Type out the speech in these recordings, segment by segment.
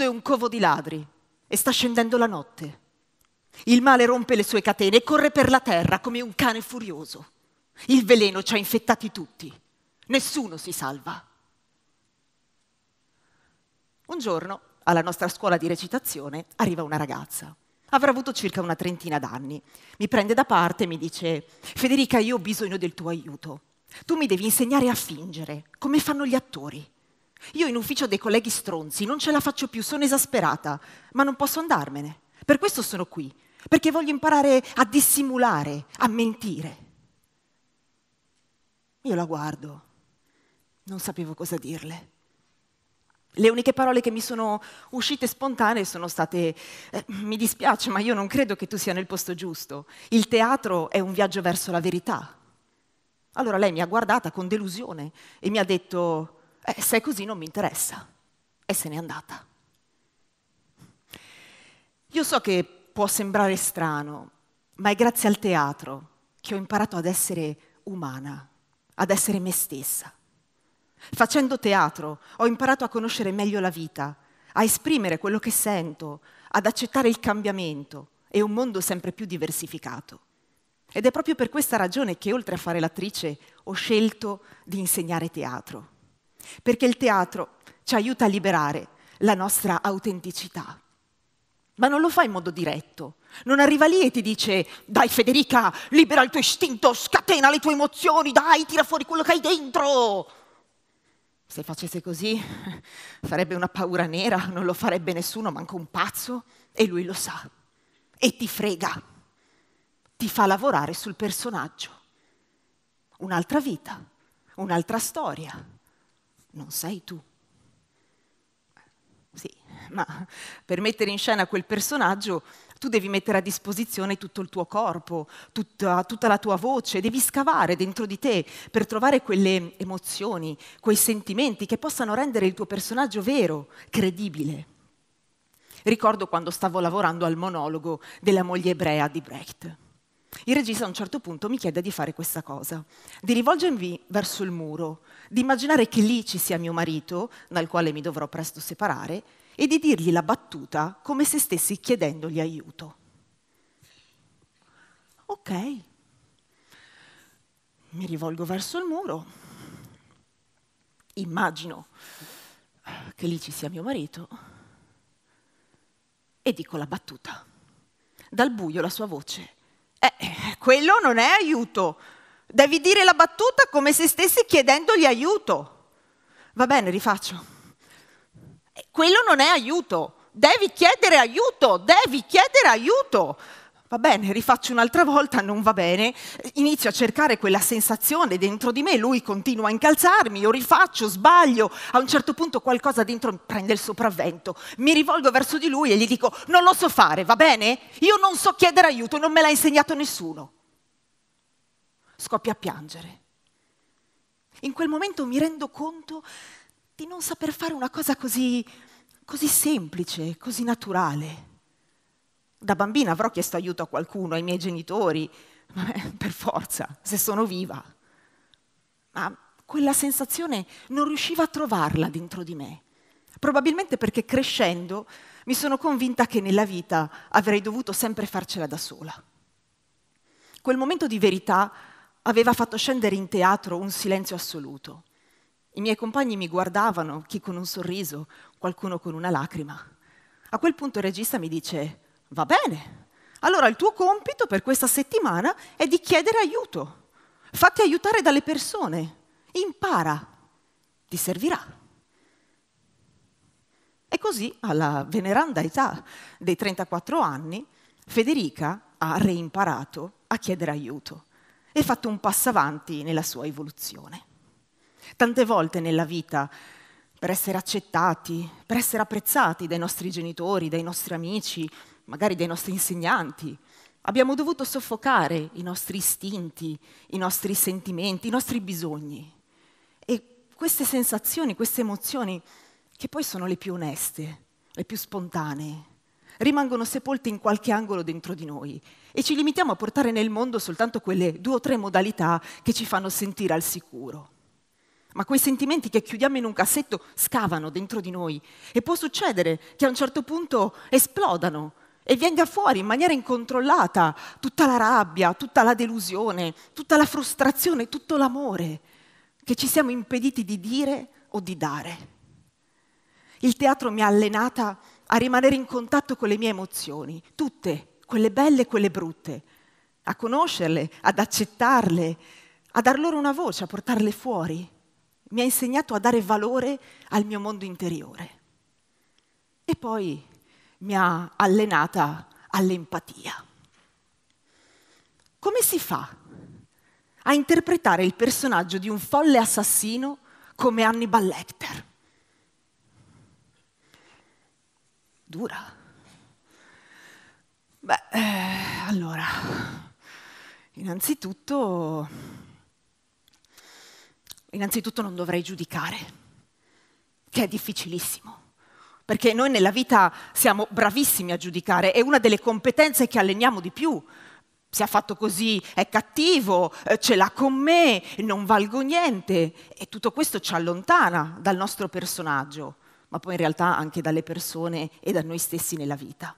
mondo è un covo di ladri e sta scendendo la notte. Il male rompe le sue catene e corre per la terra come un cane furioso. Il veleno ci ha infettati tutti. Nessuno si salva. Un giorno, alla nostra scuola di recitazione, arriva una ragazza. Avrà avuto circa una trentina d'anni. Mi prende da parte e mi dice, Federica, io ho bisogno del tuo aiuto. Tu mi devi insegnare a fingere, come fanno gli attori. Io in ufficio ho dei colleghi stronzi, non ce la faccio più, sono esasperata, ma non posso andarmene. Per questo sono qui, perché voglio imparare a dissimulare, a mentire. Io la guardo, non sapevo cosa dirle. Le uniche parole che mi sono uscite spontanee sono state eh, mi dispiace, ma io non credo che tu sia nel posto giusto. Il teatro è un viaggio verso la verità. Allora lei mi ha guardata con delusione e mi ha detto eh, se è così non mi interessa. E se n'è andata. Io so che può sembrare strano, ma è grazie al teatro che ho imparato ad essere umana, ad essere me stessa. Facendo teatro ho imparato a conoscere meglio la vita, a esprimere quello che sento, ad accettare il cambiamento e un mondo sempre più diversificato. Ed è proprio per questa ragione che oltre a fare l'attrice ho scelto di insegnare teatro perché il teatro ci aiuta a liberare la nostra autenticità. Ma non lo fa in modo diretto, non arriva lì e ti dice, dai Federica, libera il tuo istinto, scatena le tue emozioni, dai, tira fuori quello che hai dentro. Se facesse così, farebbe una paura nera, non lo farebbe nessuno, manco un pazzo, e lui lo sa. E ti frega, ti fa lavorare sul personaggio. Un'altra vita, un'altra storia, non sei tu. Sì, ma per mettere in scena quel personaggio tu devi mettere a disposizione tutto il tuo corpo, tutta, tutta, la tua voce, devi scavare dentro di te per trovare quelle emozioni, quei sentimenti che possano rendere il tuo personaggio vero, credibile. Ricordo quando stavo lavorando al monologo della moglie ebrea di Brecht. Il regista a un certo punto mi chiede di fare questa cosa, di rivolgermi verso il muro, di immaginare che lì ci sia mio marito, dal quale mi dovrò presto separare, e di dirgli la battuta come se stessi chiedendogli aiuto. Ok, mi rivolgo verso il muro, immagino che lì ci sia mio marito e dico la battuta. Dal buio la sua voce eh, quello non è aiuto. Devi dire la battuta come se stessi chiedendogli aiuto. Va bene, rifaccio. Eh, quello non è aiuto. Devi chiedere aiuto, devi chiedere aiuto va bene, rifaccio un'altra volta, non va bene, inizio a cercare quella sensazione dentro di me, lui continua a incalzarmi, io rifaccio, sbaglio, a un certo punto qualcosa dentro prende il sopravvento, mi rivolgo verso di lui e gli dico non lo so fare, va bene? Io non so chiedere aiuto, non me l'ha insegnato nessuno. Scoppia a piangere. In quel momento mi rendo conto di non saper fare una cosa così, così semplice, così naturale. Da bambina avrò chiesto aiuto a qualcuno, ai miei genitori, eh, per forza, se sono viva. Ma quella sensazione non riuscivo a trovarla dentro di me. Probabilmente perché crescendo mi sono convinta che nella vita avrei dovuto sempre farcela da sola. Quel momento di verità aveva fatto scendere in teatro un silenzio assoluto. I miei compagni mi guardavano, chi con un sorriso, qualcuno con una lacrima. A quel punto il regista mi dice, Va bene. Allora il tuo compito per questa settimana è di chiedere aiuto. Fatti aiutare dalle persone. Impara. Ti servirà. E così, alla veneranda età dei 34 anni, Federica ha reimparato a chiedere aiuto e fatto un passo avanti nella sua evoluzione. Tante volte nella vita, per essere accettati, per essere apprezzati dai nostri genitori, dai nostri amici, magari dei nostri insegnanti. Abbiamo dovuto soffocare i nostri istinti, i nostri sentimenti, i nostri bisogni. E queste sensazioni, queste emozioni, che poi sono le più oneste, le più spontanee, rimangono sepolte in qualche angolo dentro di noi e ci limitiamo a portare nel mondo soltanto quelle due o tre modalità che ci fanno sentire al sicuro. Ma quei sentimenti che chiudiamo in un cassetto scavano dentro di noi e può succedere che a un certo punto esplodano e venga fuori in maniera incontrollata tutta la rabbia, tutta la delusione, tutta la frustrazione, tutto l'amore che ci siamo impediti di dire o di dare. Il teatro mi ha allenata a rimanere in contatto con le mie emozioni, tutte, quelle belle e quelle brutte, a conoscerle, ad accettarle, a dar loro una voce, a portarle fuori. Mi ha insegnato a dare valore al mio mondo interiore. E poi mi ha allenata all'empatia. Come si fa a interpretare il personaggio di un folle assassino come Hannibal Lecter? Dura. Beh, eh, allora, innanzitutto, innanzitutto non dovrei giudicare, che è difficilissimo perché noi nella vita siamo bravissimi a giudicare, è una delle competenze che alleniamo di più. Si è fatto così, è cattivo, eh, ce l'ha con me, non valgo niente e tutto questo ci allontana dal nostro personaggio, ma poi in realtà anche dalle persone e da noi stessi nella vita.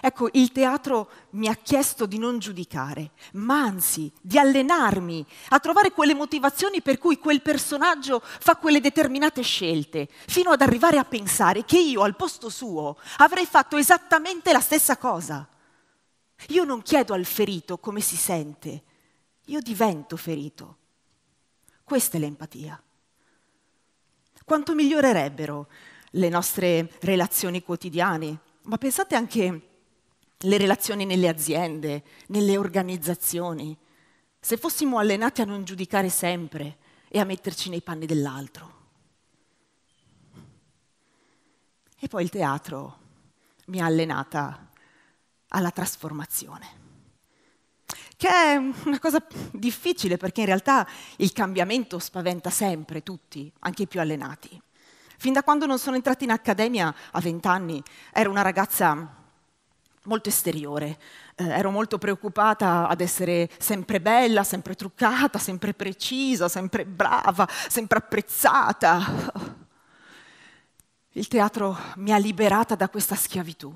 Ecco, il teatro mi ha chiesto di non giudicare, ma anzi di allenarmi a trovare quelle motivazioni per cui quel personaggio fa quelle determinate scelte, fino ad arrivare a pensare che io al posto suo avrei fatto esattamente la stessa cosa. Io non chiedo al ferito come si sente, io divento ferito. Questa è l'empatia. Quanto migliorerebbero le nostre relazioni quotidiane, ma pensate anche le relazioni nelle aziende, nelle organizzazioni, se fossimo allenati a non giudicare sempre e a metterci nei panni dell'altro. E poi il teatro mi ha allenata alla trasformazione, che è una cosa difficile perché in realtà il cambiamento spaventa sempre tutti, anche i più allenati. Fin da quando non sono entrata in accademia a vent'anni, ero una ragazza molto esteriore. Eh, ero molto preoccupata ad essere sempre bella, sempre truccata, sempre precisa, sempre brava, sempre apprezzata. Il teatro mi ha liberata da questa schiavitù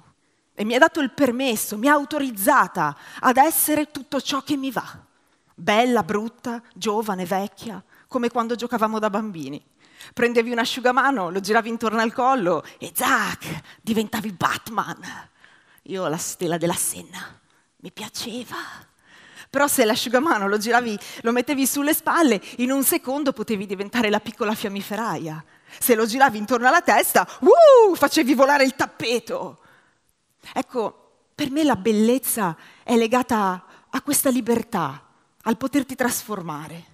e mi ha dato il permesso, mi ha autorizzata ad essere tutto ciò che mi va. Bella, brutta, giovane, vecchia, come quando giocavamo da bambini. Prendevi un asciugamano, lo giravi intorno al collo e zac, diventavi Batman. Io la stella della Senna, mi piaceva. Però se l'asciugamano lo giravi, lo mettevi sulle spalle, in un secondo potevi diventare la piccola fiammiferaia. Se lo giravi intorno alla testa, uh, facevi volare il tappeto. Ecco, per me la bellezza è legata a questa libertà, al poterti trasformare.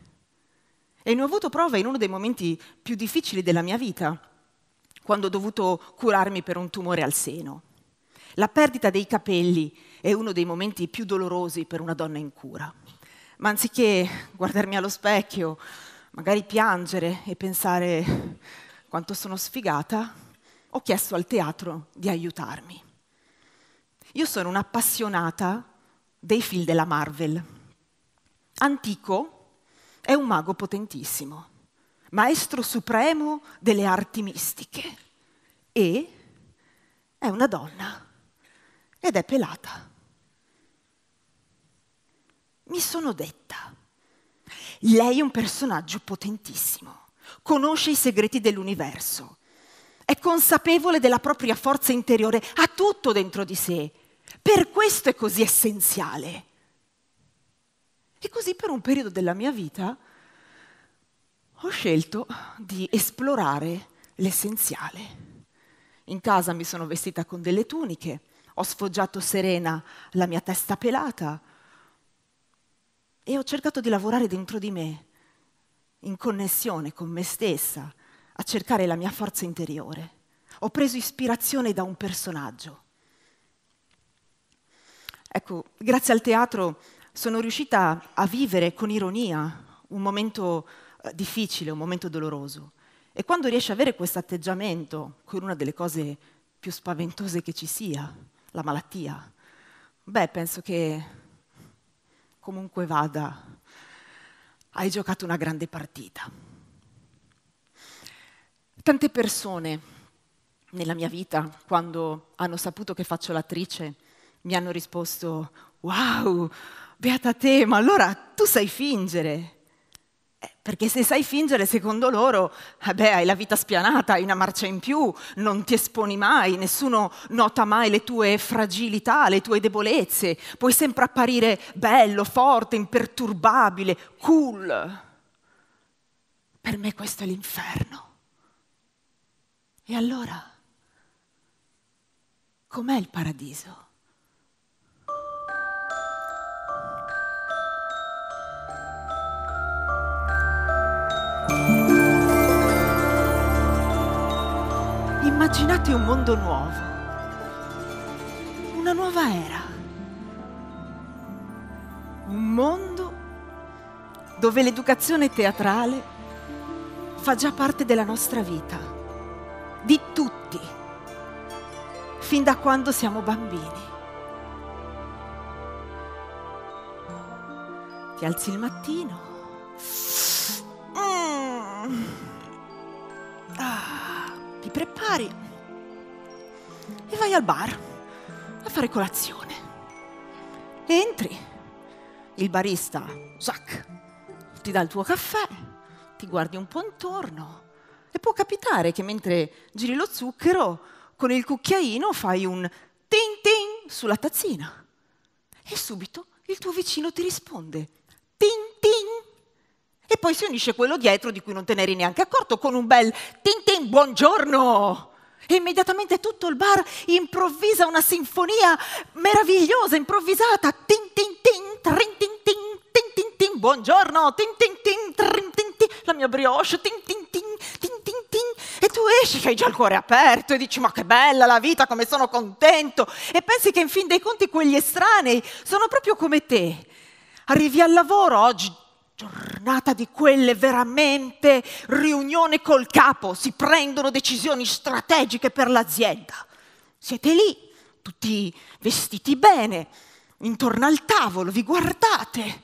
E ne ho avuto prova in uno dei momenti più difficili della mia vita, quando ho dovuto curarmi per un tumore al seno. La perdita dei capelli è uno dei momenti più dolorosi per una donna in cura. Ma anziché guardarmi allo specchio, magari piangere e pensare quanto sono sfigata, ho chiesto al teatro di aiutarmi. Io sono un'appassionata dei film della Marvel. Antico è un mago potentissimo, maestro supremo delle arti mistiche e è una donna ed è pelata. Mi sono detta, lei è un personaggio potentissimo, conosce i segreti dell'universo, è consapevole della propria forza interiore, ha tutto dentro di sé, per questo è così essenziale. E così per un periodo della mia vita ho scelto di esplorare l'essenziale. In casa mi sono vestita con delle tuniche, ho sfoggiato serena la mia testa pelata e ho cercato di lavorare dentro di me, in connessione con me stessa, a cercare la mia forza interiore. Ho preso ispirazione da un personaggio. Ecco, grazie al teatro sono riuscita a vivere con ironia un momento eh, difficile, un momento doloroso. E quando riesci a avere questo atteggiamento, con una delle cose più spaventose che ci sia, la malattia? Beh, penso che comunque vada, hai giocato una grande partita. Tante persone nella mia vita, quando hanno saputo che faccio l'attrice, mi hanno risposto, wow, beata te, ma allora tu sai fingere. Eh, perché se sai fingere, secondo loro, eh beh, hai la vita spianata, hai una marcia in più, non ti esponi mai, nessuno nota mai le tue fragilità, le tue debolezze, puoi sempre apparire bello, forte, imperturbabile, cool. Per me questo è l'inferno. E allora, com'è il paradiso? Immaginate un mondo nuovo, una nuova era, un mondo dove l'educazione teatrale fa già parte della nostra vita, di tutti, fin da quando siamo bambini. Ti alzi il mattino. Mm prepari e vai al bar a fare colazione. Entri, il barista, zac, ti dà il tuo caffè, ti guardi un po' intorno e può capitare che mentre giri lo zucchero con il cucchiaino fai un tin tin sulla tazzina e subito il tuo vicino ti risponde tin e poi si unisce quello dietro di cui non te ne eri neanche accorto con un bel Tintin, buongiorno! E immediatamente tutto il bar improvvisa una sinfonia meravigliosa, improvvisata. Tin tin tin, trin tin tin, tin tin tin, buongiorno, tin tin tin, trin tin tin, la mia brioche, tin tin tin, tin tin tin. E tu esci che hai già il cuore aperto e dici ma che bella la vita, come sono contento. E pensi che in fin dei conti quegli estranei sono proprio come te. Arrivi al lavoro oggi giornata di quelle veramente riunione col capo, si prendono decisioni strategiche per l'azienda. Siete lì, tutti vestiti bene, intorno al tavolo, vi guardate.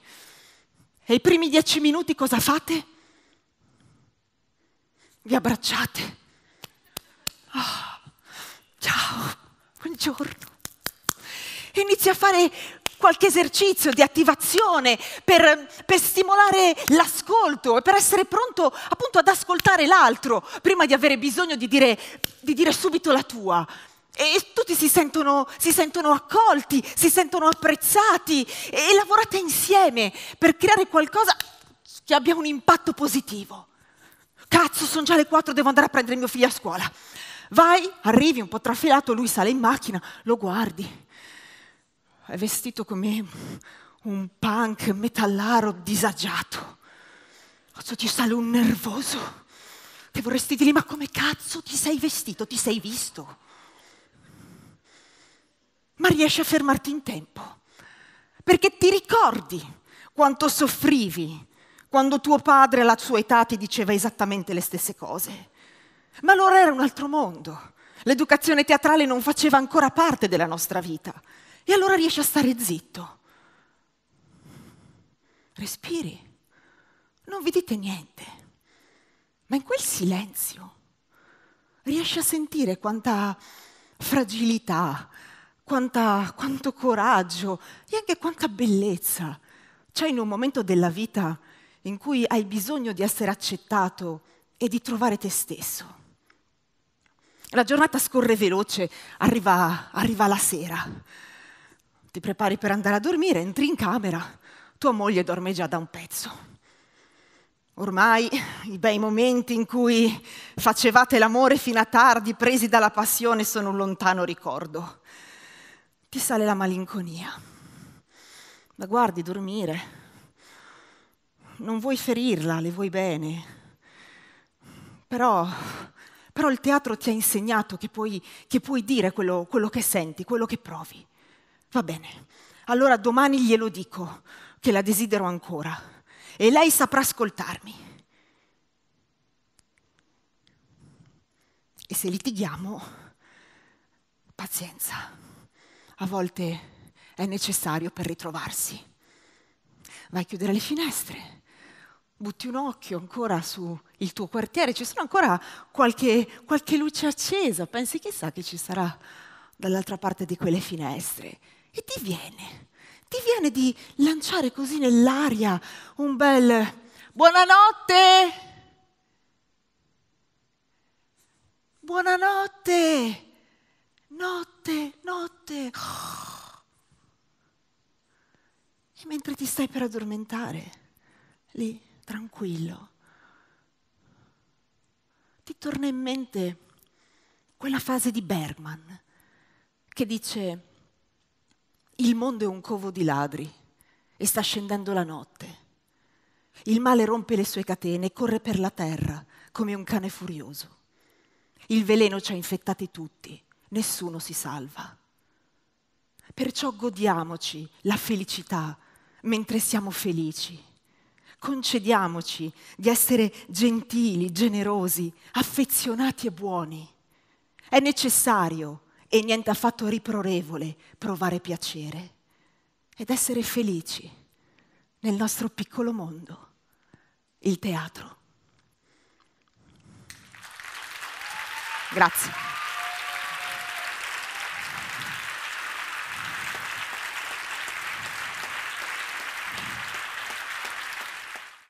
E i primi dieci minuti cosa fate? Vi abbracciate. Oh, ciao, buongiorno. Inizia a fare qualche esercizio di attivazione per, per stimolare l'ascolto e per essere pronto appunto ad ascoltare l'altro prima di avere bisogno di dire, di dire subito la tua. E tutti si sentono, si sentono, accolti, si sentono apprezzati e, lavorate insieme per creare qualcosa che abbia un impatto positivo. Cazzo, sono già le 4, devo andare a prendere mio figlio a scuola. Vai, arrivi un po' trafilato, lui sale in macchina, lo guardi è vestito come un punk metallaro disagiato. Cazzo, ti sale un nervoso. Che vorresti dire, ma come cazzo ti sei vestito, ti sei visto? Ma riesci a fermarti in tempo, perché ti ricordi quanto soffrivi quando tuo padre alla sua età ti diceva esattamente le stesse cose. Ma allora era un altro mondo. L'educazione teatrale non faceva ancora parte della nostra vita. E allora riesci a stare zitto. Respiri. Non vi dite niente. Ma in quel silenzio riesci a sentire quanta fragilità, quanta, quanto coraggio e anche quanta bellezza c'è in un momento della vita in cui hai bisogno di essere accettato e di trovare te stesso. La giornata scorre veloce, arriva, arriva la sera ti prepari per andare a dormire, entri in camera, tua moglie dorme già da un pezzo. Ormai i bei momenti in cui facevate l'amore fino a tardi, presi dalla passione, sono un lontano ricordo. Ti sale la malinconia. Ma guardi dormire. Non vuoi ferirla, le vuoi bene. Però, però il teatro ti ha insegnato che puoi, che puoi dire quello, quello che senti, quello che provi. Va bene, allora domani glielo dico che la desidero ancora e lei saprà ascoltarmi. E se litighiamo, pazienza, a volte è necessario per ritrovarsi. Vai a chiudere le finestre, butti un occhio ancora sul tuo quartiere, ci sono ancora qualche, qualche luce accesa, pensi chissà che ci sarà dall'altra parte di quelle finestre e ti viene, ti viene di lanciare così nell'aria un bel buonanotte. Buonanotte. Notte, notte. E mentre ti stai per addormentare, lì, tranquillo, ti torna in mente quella frase di Bergman che dice il mondo è un covo di ladri e sta scendendo la notte. Il male rompe le sue catene e corre per la terra come un cane furioso. Il veleno ci ha infettati tutti, nessuno si salva. Perciò godiamoci la felicità mentre siamo felici. Concediamoci di essere gentili, generosi, affezionati e buoni. È necessario e niente affatto riprorevole provare piacere ed essere felici nel nostro piccolo mondo, il teatro. Grazie.